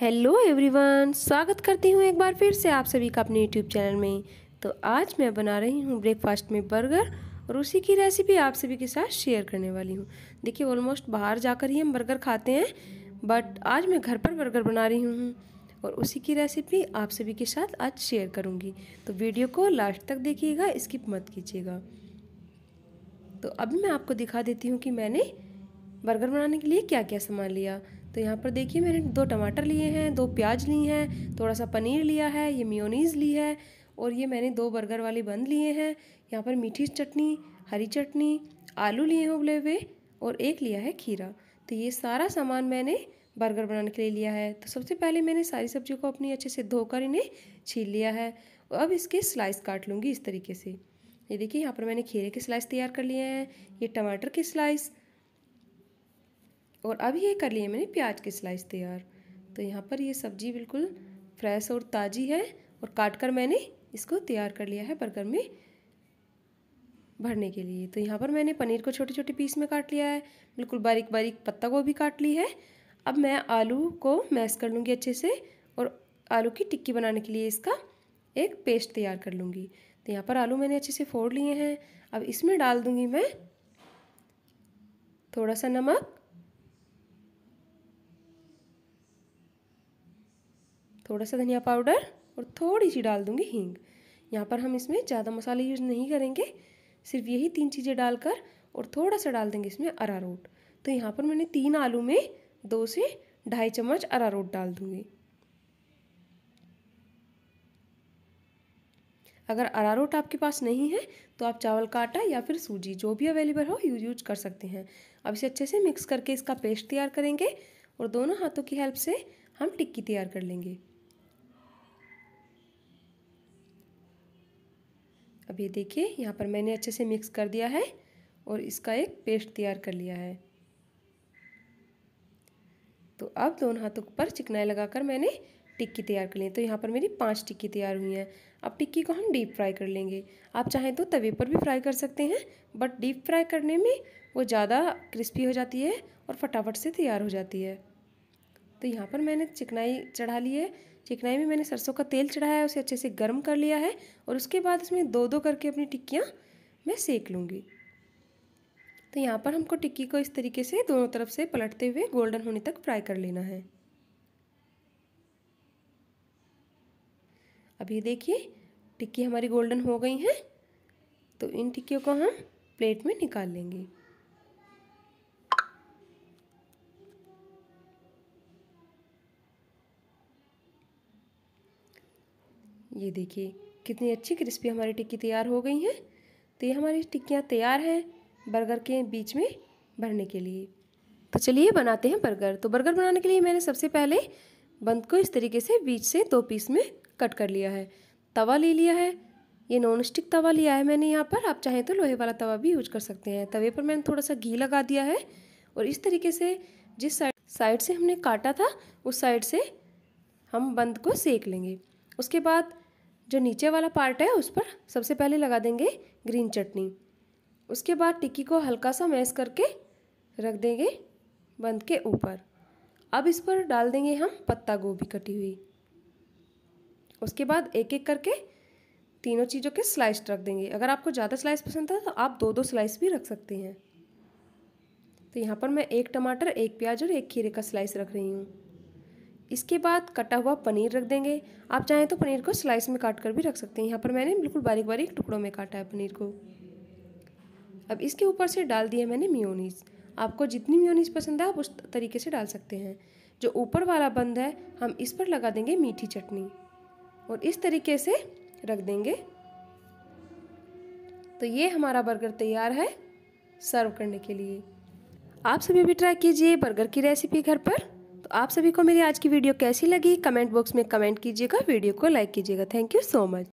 hello everyone स्वागत करती हूँ एक बार फिर से आप सभी का अपने यूट्यूब चैनल में तो आज मैं बना रही हूँ ब्रेकफास्ट में बर्गर और उसी की रेसिपी आप सभी के साथ शेयर करने वाली हूँ देखिए ऑलमोस्ट बाहर जाकर ही हम बर्गर खाते हैं बट आज मैं घर पर बर्गर बना रही हूँ और उसी की रेसिपी आप सभी के साथ आज शेयर करूँगी तो वीडियो को लास्ट तक देखिएगा स्किप मत कीजिएगा तो अभी मैं आपको दिखा देती हूँ कि मैंने बर्गर बनाने के लिए क्या क्या सामान लिया तो यहाँ पर देखिए मैंने दो टमाटर लिए हैं दो प्याज ली हैं थोड़ा सा पनीर लिया है ये म्योनीज़ ली है और ये मैंने दो बर्गर वाले बंद लिए हैं यहाँ पर मीठी चटनी हरी चटनी आलू लिए हैं उबले हुए और एक लिया है खीरा तो ये सारा सामान मैंने बर्गर बनाने के लिए लिया है तो सबसे पहले मैंने सारी सब्जियों को अपनी अच्छे से धोकर इन्हें छील लिया है और अब इसके स्लाइस काट लूँगी इस तरीके से ये देखिए यहाँ पर मैंने खीरे के स्लाइस तैयार कर लिए हैं ये टमाटर के स्लाइस और अब ये कर लिए मैंने प्याज की स्लाइस तैयार तो यहाँ पर ये सब्जी बिल्कुल फ्रेश और ताज़ी है और काट कर मैंने इसको तैयार कर लिया है बर्गर में भरने के लिए तो यहाँ पर मैंने पनीर को छोटे छोटे पीस में काट लिया है बिल्कुल बारीक बारीक पत्ता गोभी काट ली है अब मैं आलू को मैश कर लूँगी अच्छे से और आलू की टिक्की बनाने के लिए इसका एक पेस्ट तैयार कर लूँगी तो यहाँ पर आलू मैंने अच्छे से फोड़ लिए हैं अब इसमें डाल दूँगी मैं थोड़ा सा नमक थोड़ा सा धनिया पाउडर और थोड़ी सी डाल दूंगी हींग यहाँ पर हम इसमें ज़्यादा मसाले यूज़ नहीं करेंगे सिर्फ यही तीन चीज़ें डालकर और थोड़ा सा डाल देंगे इसमें अरारोट तो यहाँ पर मैंने तीन आलू में दो से ढाई चम्मच अरारोट डाल दूंगी अगर अरारोट आपके पास नहीं है तो आप चावल का आटा या फिर सूजी जो भी अवेलेबल हो यूज यूज कर सकते हैं अब इसे अच्छे से मिक्स करके इसका पेस्ट तैयार करेंगे और दोनों हाथों की हेल्प से हम टिक्की तैयार कर लेंगे अब ये देखिए यहाँ पर मैंने अच्छे से मिक्स कर दिया है और इसका एक पेस्ट तैयार कर लिया है तो अब दोनों हाथों पर चिकनाई लगाकर मैंने टिक्की तैयार कर ली तो यहाँ पर मेरी पांच टिक्की तैयार हुई हैं अब टिक्की को हम डीप फ्राई कर लेंगे आप चाहें तो तवे पर भी फ्राई कर सकते हैं बट डीप फ्राई करने में वो ज़्यादा क्रिस्पी हो जाती है और फटाफट से तैयार हो जाती है तो यहाँ पर मैंने चिकनाई चढ़ा ली है चिकनाई में मैंने सरसों का तेल चढ़ाया है उसे अच्छे से गर्म कर लिया है और उसके बाद इसमें दो दो करके अपनी टिक्कियाँ मैं सेक लूँगी तो यहाँ पर हमको टिक्की को इस तरीके से दोनों तरफ से पलटते हुए गोल्डन होने तक फ्राई कर लेना है अभी देखिए टिक्की हमारी गोल्डन हो गई हैं तो इन टिक्कियों को हम प्लेट में निकाल लेंगे ये देखिए कितनी अच्छी क्रिस्पी हमारी टिक्की तैयार हो गई हैं तो ये हमारी टिक्कियाँ तैयार हैं बर्गर के बीच में भरने के लिए तो चलिए बनाते हैं बर्गर तो बर्गर बनाने के लिए मैंने सबसे पहले बंद को इस तरीके से बीच से दो पीस में कट कर लिया है तवा ले लिया है ये नॉन स्टिक तवा लिया है मैंने यहाँ पर आप चाहें तो लोहे वाला तवा भी यूज कर सकते हैं तवे पर मैंने थोड़ा सा घी लगा दिया है और इस तरीके से जिस साइड साइड से हमने काटा था उस साइड से हम बंद को सेक लेंगे उसके बाद जो नीचे वाला पार्ट है उस पर सबसे पहले लगा देंगे ग्रीन चटनी उसके बाद टिक्की को हल्का सा मैश करके रख देंगे बंद के ऊपर अब इस पर डाल देंगे हम पत्ता गोभी कटी हुई उसके बाद एक एक करके तीनों चीज़ों के स्लाइस रख देंगे अगर आपको ज़्यादा स्लाइस पसंद है तो आप दो दो स्लाइस भी रख सकते हैं तो यहाँ पर मैं एक टमाटर एक प्याज और एक खीरे का स्लाइस रख रही हूँ इसके बाद कटा हुआ पनीर रख देंगे आप चाहें तो पनीर को स्लाइस में काट कर भी रख सकते हैं यहाँ पर मैंने बिल्कुल बारीक बारीक टुकड़ों में काटा है पनीर को अब इसके ऊपर से डाल दिया मैंने म्योनीस आपको जितनी म्योनीस पसंद है आप उस तरीके से डाल सकते हैं जो ऊपर वाला बंद है हम इस पर लगा देंगे मीठी चटनी और इस तरीके से रख देंगे तो ये हमारा बर्गर तैयार है सर्व करने के लिए आप सभी भी ट्राई कीजिए बर्गर की रेसिपी घर पर तो आप सभी को मेरी आज की वीडियो कैसी लगी कमेंट बॉक्स में कमेंट कीजिएगा वीडियो को लाइक कीजिएगा थैंक यू सो मच